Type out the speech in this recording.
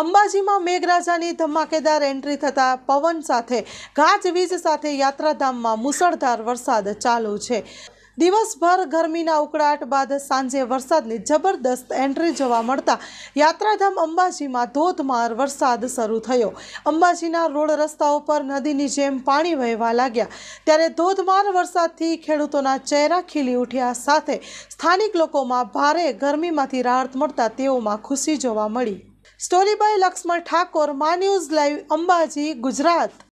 અંબાજીમાં મેઘરાજાની ધમાકેદાર એન્ટ્રી થતાં પવન સાથે ગાજવીજ સાથે યાત્રાધામમાં મુસળધાર વરસાદ ચાલુ છે દિવસભર ગરમીના ઉકળાટ બાદ સાંજે વરસાદની જબરદસ્ત એન્ટ્રી જોવા મળતા યાત્રાધામ અંબાજીમાં ધોધમાર વરસાદ શરૂ થયો અંબાજીના રોડ રસ્તાઓ પર નદીની જેમ પાણી વહેવા લાગ્યા ત્યારે ધોધમાર વરસાદથી ખેડૂતોના ચહેરા ખીલી ઉઠ્યા સાથે સ્થાનિક લોકોમાં ભારે ગરમીમાંથી રાહત મળતા તેઓમાં ખુશી જોવા મળી સ્ટોરી બાય લક્ષ્મણ ઠાકોર માન્યુઝ લાઈવ અંબાજી ગુજરાત